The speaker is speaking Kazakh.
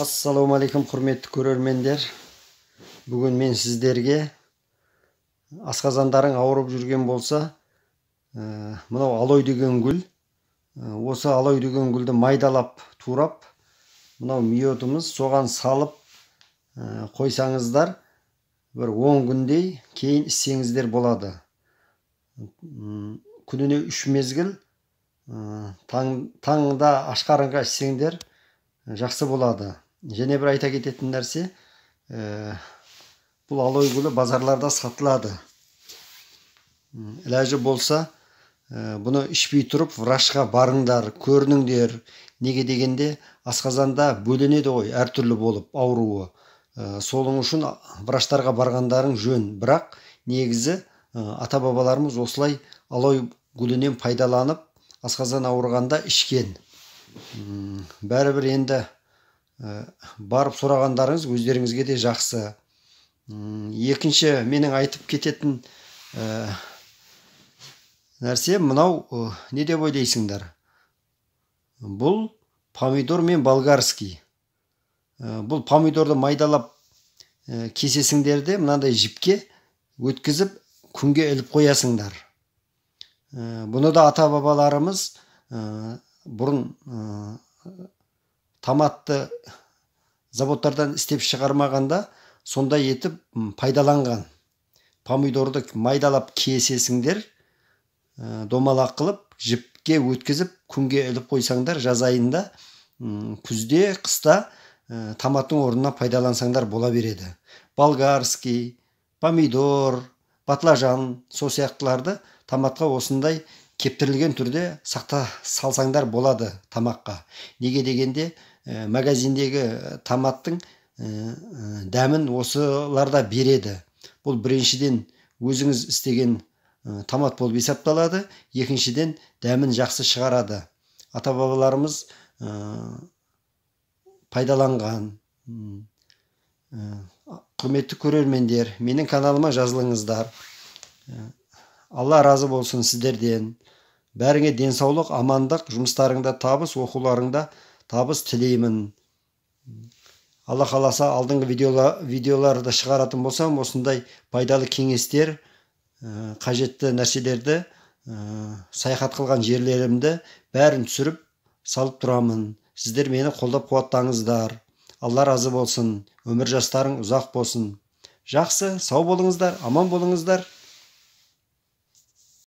ассалаумағалейкум құрметті көрермендер бүгін мен сіздерге асқазандарың ауырып жүрген болса ә, мынау алой деген гүл осы алой деген гүлді майдалап турап мынау миотымыз соған салып қойсаңыздар бір 10 күндей кейін ішсеңіздер болады күніне үш мезгіл таңда ашқарынға ішсеңдер жақсы болады және бір айта кететін нәрсе бұл алой гүлі базарларда сатылады ләжі болса бұны ішпей тұрып врачқа барыңдар көрініңдер неге дегенде асқазанда бөлінеді ғой әртүрлі болып ауруы ә, солың үшін врачтарға барғандарың жөн бірақ негізі ата бабаларымыз осылай алой гүлінен пайдаланып асқазан ауырғанда ішкен бәрібір енді Ә, барып сұрағандарыңыз өздеріңізге де жақсы екінші менің айтып кететін ә, нәрсе мынау ә, не деп ойлайсыңдар бұл помидор мен болгарский ә, бұл помидорды майдалап ә, кесесіңдер де мынандай жіпке өткізіп күнге іліп қоясыңдар ә, бұны да ата бабаларымыз бұрын томатты заводтардан істеп шығармағанда сондай етіп пайдаланған помидорды майдалап кесесіңдер ә, домалақ қылып жіпке өткізіп күнге іліп қойсаңдар жазайында айында күзде қыста ә, э, томаттың орнына пайдалансаңдар бола береді болгарский помидор батлажан сол сияқтыларды томатқа осындай кептірілген түрде сақта салсаңдар болады тамаққа неге дегенде Э, магазиндегі э, томаттың э, дәмін осыларда береді бұл біріншіден өзіңіз істеген томат болып есепталады екіншіден дәмін жақсы шығарады ата бабаларымыз пайдаланған құрметті көрермендер менің каналыма жазылыңыздар алла разы болсын сіздерден бәріңе денсаулық амандық жұмыстарыңда табыс оқуларыңда табыс тілеймін алла қаласа алдыңғы видеолар, видеоларды шығаратын болсам осындай пайдалы кеңестер э, қажетті нәрселерді ә, саяхат қылған жерлерімді бәрін түсіріп салып тұрамын сіздер мені қолдап қуаттаңыздар алла разы болсын өмір жастарың ұзақ болсын жақсы сау болыңыздар аман болыңыздар